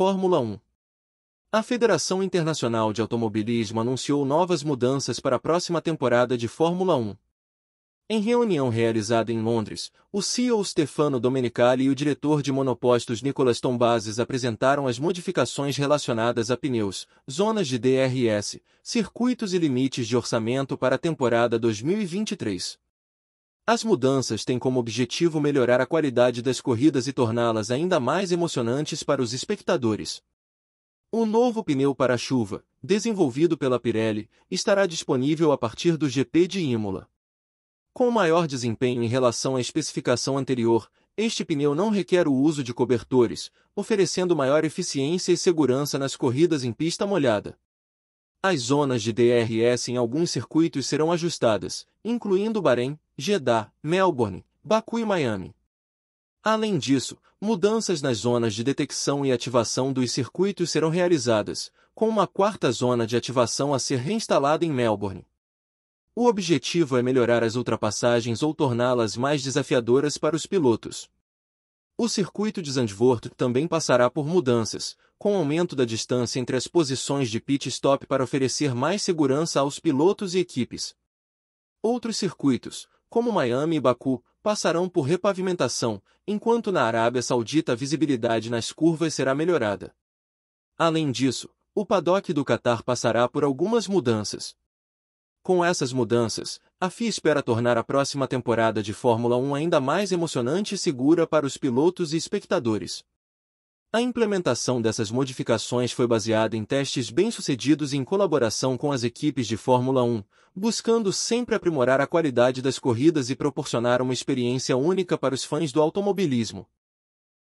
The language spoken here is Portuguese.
Fórmula 1. A Federação Internacional de Automobilismo anunciou novas mudanças para a próxima temporada de Fórmula 1. Em reunião realizada em Londres, o CEO Stefano Domenicali e o diretor de monopostos Nicolas Tombazes apresentaram as modificações relacionadas a pneus, zonas de DRS, circuitos e limites de orçamento para a temporada 2023. As mudanças têm como objetivo melhorar a qualidade das corridas e torná-las ainda mais emocionantes para os espectadores. O novo pneu para chuva, desenvolvido pela Pirelli, estará disponível a partir do GP de Imola. Com maior desempenho em relação à especificação anterior, este pneu não requer o uso de cobertores, oferecendo maior eficiência e segurança nas corridas em pista molhada. As zonas de DRS em alguns circuitos serão ajustadas, incluindo Bahrein, Jeddah, Melbourne, Baku e Miami. Além disso, mudanças nas zonas de detecção e ativação dos circuitos serão realizadas, com uma quarta zona de ativação a ser reinstalada em Melbourne. O objetivo é melhorar as ultrapassagens ou torná-las mais desafiadoras para os pilotos. O circuito de Zandvoort também passará por mudanças, com aumento da distância entre as posições de pit stop para oferecer mais segurança aos pilotos e equipes. Outros circuitos, como Miami e Baku, passarão por repavimentação, enquanto na Arábia Saudita a visibilidade nas curvas será melhorada. Além disso, o paddock do Catar passará por algumas mudanças. Com essas mudanças, a FIA espera tornar a próxima temporada de Fórmula 1 ainda mais emocionante e segura para os pilotos e espectadores. A implementação dessas modificações foi baseada em testes bem-sucedidos em colaboração com as equipes de Fórmula 1, buscando sempre aprimorar a qualidade das corridas e proporcionar uma experiência única para os fãs do automobilismo.